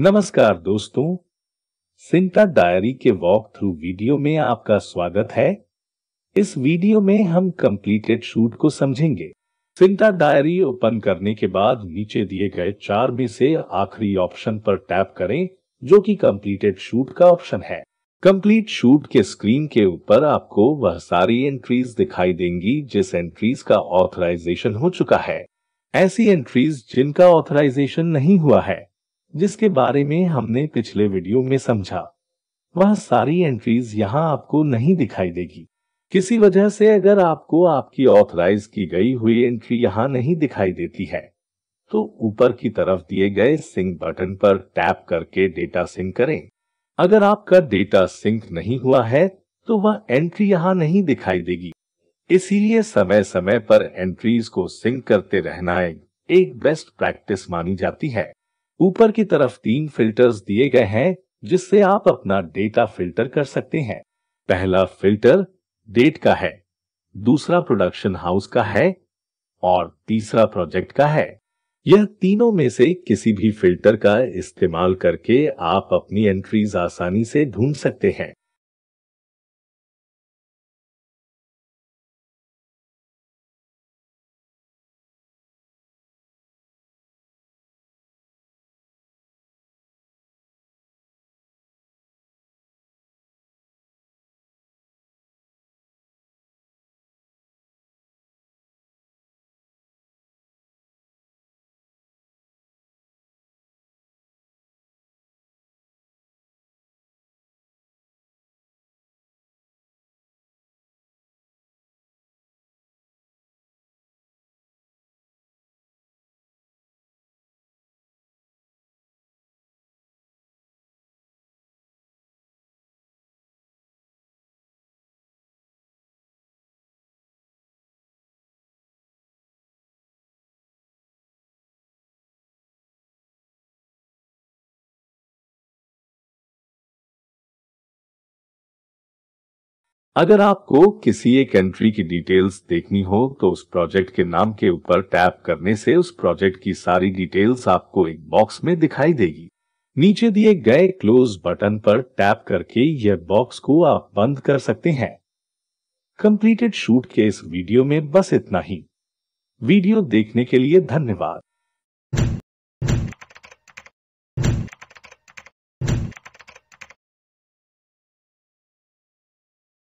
नमस्कार दोस्तों सिंटा डायरी के वॉक थ्रू वीडियो में आपका स्वागत है इस वीडियो में हम कंप्लीटेड शूट को समझेंगे सिंटा डायरी ओपन करने के बाद नीचे दिए गए चार में से आखिरी ऑप्शन पर टैप करें जो कि कंप्लीटेड शूट का ऑप्शन है कंप्लीट शूट के स्क्रीन के ऊपर आपको वह सारी एंट्रीज दिखाई देंगी जिस एंट्रीज का ऑथराइजेशन हो चुका है ऐसी एंट्रीज जिनका ऑथराइजेशन नहीं हुआ है जिसके बारे में हमने पिछले वीडियो में समझा वह सारी एंट्रीज यहाँ आपको नहीं दिखाई देगी किसी वजह से अगर आपको आपकी ऑथराइज की गई हुई एंट्री यहाँ नहीं दिखाई देती है तो ऊपर की तरफ दिए गए सिंक बटन पर टैप करके डेटा सिंक करें अगर आपका डेटा सिंक नहीं हुआ है तो वह एंट्री यहाँ नहीं दिखाई देगी इसीलिए समय समय पर एंट्रीज को सिंक करते रहना एक बेस्ट प्रैक्टिस मानी जाती है ऊपर की तरफ तीन फिल्टर्स दिए गए हैं जिससे आप अपना डेटा फिल्टर कर सकते हैं पहला फिल्टर डेट का है दूसरा प्रोडक्शन हाउस का है और तीसरा प्रोजेक्ट का है यह तीनों में से किसी भी फिल्टर का इस्तेमाल करके आप अपनी एंट्रीज आसानी से ढूंढ सकते हैं अगर आपको किसी एक एंट्री की डिटेल्स देखनी हो तो उस प्रोजेक्ट के नाम के ऊपर टैप करने से उस प्रोजेक्ट की सारी डिटेल्स आपको एक बॉक्स में दिखाई देगी नीचे दिए गए क्लोज बटन पर टैप करके यह बॉक्स को आप बंद कर सकते हैं कंप्लीटेड शूट के इस वीडियो में बस इतना ही वीडियो देखने के लिए धन्यवाद